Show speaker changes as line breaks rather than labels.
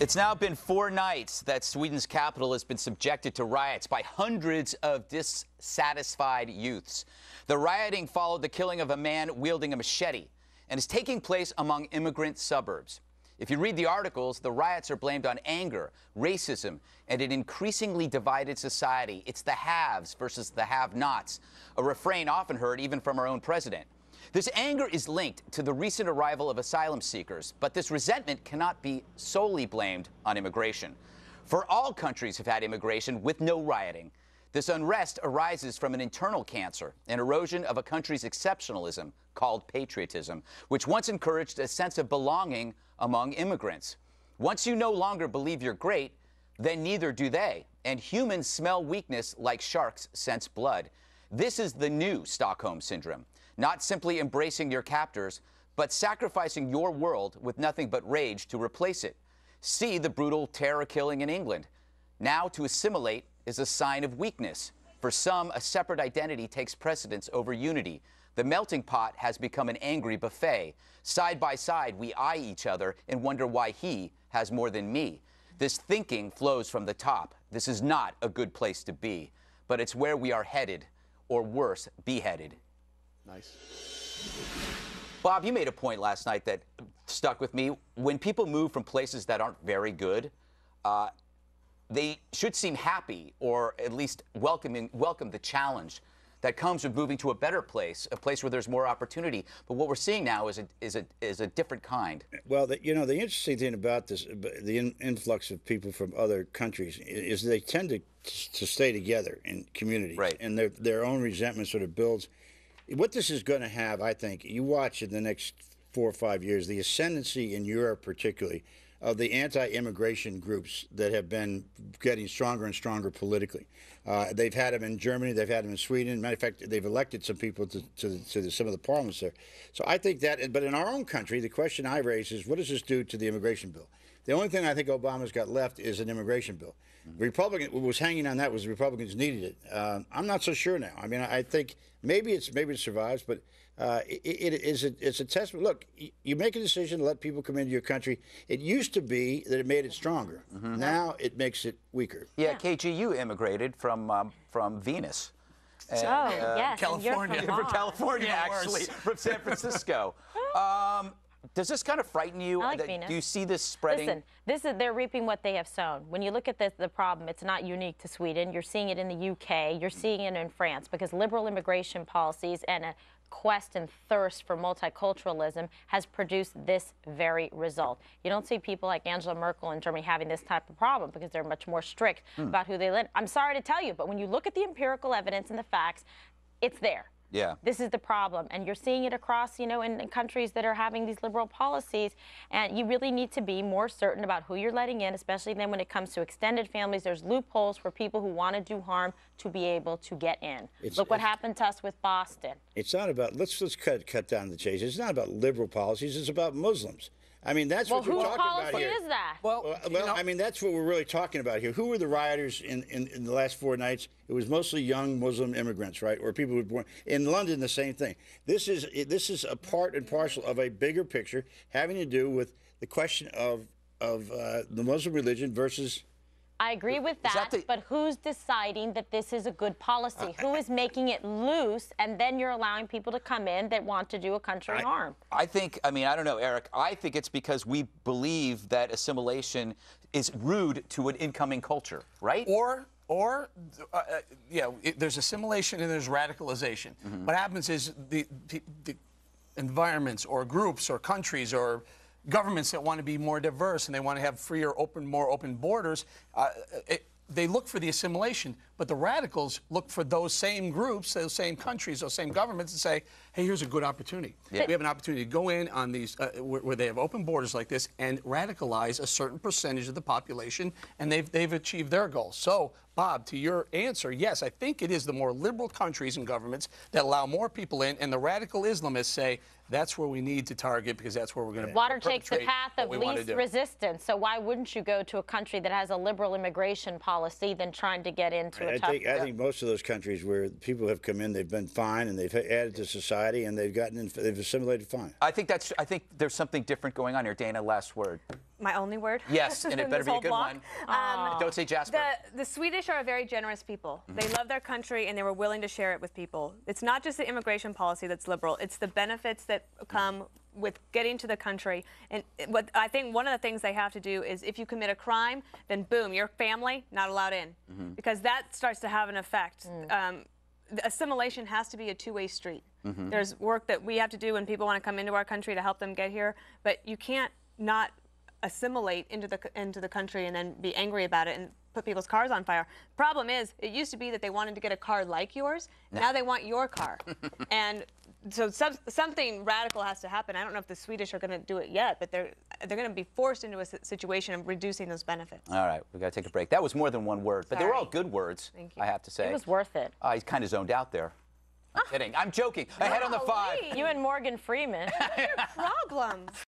It's now been four nights that Sweden's capital has been subjected to riots by hundreds of dissatisfied youths. The rioting followed the killing of a man wielding a machete and is taking place among immigrant suburbs. If you read the articles, the riots are blamed on anger, racism, and an increasingly divided society. It's the haves versus the have nots, a refrain often heard even from our own president. This anger is linked to the recent arrival of asylum seekers, but this resentment cannot be solely blamed on immigration. For all countries have had immigration with no rioting. This unrest arises from an internal cancer, an erosion of a country's exceptionalism called patriotism, which once encouraged a sense of belonging among immigrants. Once you no longer believe you're great, then neither do they. And humans smell weakness like sharks sense blood. This is the new Stockholm Syndrome not simply embracing your captors, but sacrificing your world with nothing but rage to replace it. See the brutal terror killing in England. Now to assimilate is a sign of weakness. For some, a separate identity takes precedence over unity. The melting pot has become an angry buffet. Side by side, we eye each other and wonder why he has more than me. This thinking flows from the top. This is not a good place to be, but it's where we are headed, or worse, beheaded. Nice. Bob, you made a point last night that stuck with me. When people move from places that aren't very good, uh, they should seem happy or at least welcoming welcome the challenge that comes with moving to a better place, a place where there's more opportunity. But what we're seeing now is a is a is a different kind.
Well, the, you know, the interesting thing about this, uh, the in, influx of people from other countries, is they tend to to stay together in communities, right. and their their own resentment sort of builds what this is going to have, I think, you watch in the next four or five years, the ascendancy in Europe, particularly, of the anti immigration groups that have been getting stronger and stronger politically. Uh, they've had them in Germany, they've had them in Sweden. Matter of fact, they've elected some people to, to, to the, some of the parliaments there. So I think that, but in our own country, the question I raise is what does this do to the immigration bill? The only thing I think Obama's got left is an immigration bill. Mm -hmm. Republican was hanging on that was the Republicans needed it. Um, I'm not so sure now. I mean, I think maybe it's maybe it survives, but uh, it, it is a, it's a testament. Look, you make a decision to let people come into your country. It used to be that it made it stronger. Mm -hmm. Now it makes it weaker.
Yeah, yeah. KG, you immigrated from um, from Venus. Oh, and, oh, uh, yes. California. from, from California, actually, from San Francisco. um, does this kind of frighten you? I like Venus. Do you see this spreading? Listen,
this is they're reaping what they have sown. When you look at this, the problem, it's not unique to Sweden. You're seeing it in the UK. You're seeing it in France because liberal immigration policies and a quest and thirst for multiculturalism has produced this very result. You don't see people like Angela Merkel in Germany having this type of problem because they're much more strict mm. about who they let. I'm sorry to tell you, but when you look at the empirical evidence and the facts, it's there. Yeah. This is the problem. And you're seeing it across, you know, in, in, countries that are having these liberal policies. And you really need to be more certain about who you're letting in, especially then when it comes to extended families. There's loopholes for people who want to do harm to be able to get in. It's, Look what happened to us with Boston.
It's not about, let's, let's cut, cut down the chase. It's not about liberal policies, it's about Muslims. I mean, that's well, what we're talking about here. Whose policy is
that? Well,
well, know, I mean, that's what we're really talking about here. Who were the rioters in, in, in, the last four nights? It was mostly young Muslim immigrants, right, or people who were born in London. The same thing. This is this is a part and parcel of a bigger picture having to do with the question of of uh, the Muslim religion versus
I agree with that, that the... but who's deciding that this is a good policy? Uh, Who is making it loose, and then you're allowing people to come in that want to do a country I, harm?
I think, I mean, I don't know, Eric. I think it's because we believe that assimilation is rude to an incoming culture, right?
Or or uh,
uh it, there's assimilation and there's radicalization. Mm -hmm. What happens is the, the, the environments or groups or countries or governments that want to be more diverse and they want to have freer, open, more open borders, uh, it, they look for the assimilation. But the radicals look for those same groups, those same countries, those same governments, and say, hey, here's a good opportunity. Yeah. We have an opportunity to go in on these, uh, where, where, they have open borders like this, and radicalize a certain percentage of the population, and they've, they've achieved their goal. So, Bob, to your answer, yes, I think it is the more liberal countries and governments that allow more people in, and the radical Islamists say, that's where we need to target because that's where we're going to water takes the path of least
resistance so why wouldn't you go to a country that has a liberal immigration policy than trying to get into I tough, think I think
most of those countries where people have come in, they've been fine and they've added to society and they've gotten in, they've assimilated fine. I
think that's I think there's something different going on here. Dana, last word.
My only word. Yes, and it better be a good block. one. Um, um, Don't say Jasper. The, the, Swedish are a very generous people. Mm -hmm. They love their country and they were willing to share it with people. It's not just the immigration policy that's liberal; it's the benefits that come with getting to the country. And what I think one of the things they have to do is if you commit a crime, then boom, your family not allowed in, mm -hmm. because that starts to have an effect. Mm. Um, assimilation has to be a two-way street. Mm -hmm. There's work that we have to do when people want to come into our country to help them get here, but you can't not assimilate into the into the country and then be angry about it. And put people's cars on fire. Problem is, it used to be that they wanted to get a car like yours. Now they want your car. and so some, something radical has to happen. I don't know if the Swedish are going to do it yet, but they're they're going to be forced into a situation of
reducing those benefits.
All right, we got to take a break. That was more than one word, but they were all good words. Thank you. I have to say, it was worth it. Uh, he's kind of zoned out there. I'm ah. kidding. I'm joking. Ahead on the five.
You and Morgan Freeman. what are your problems?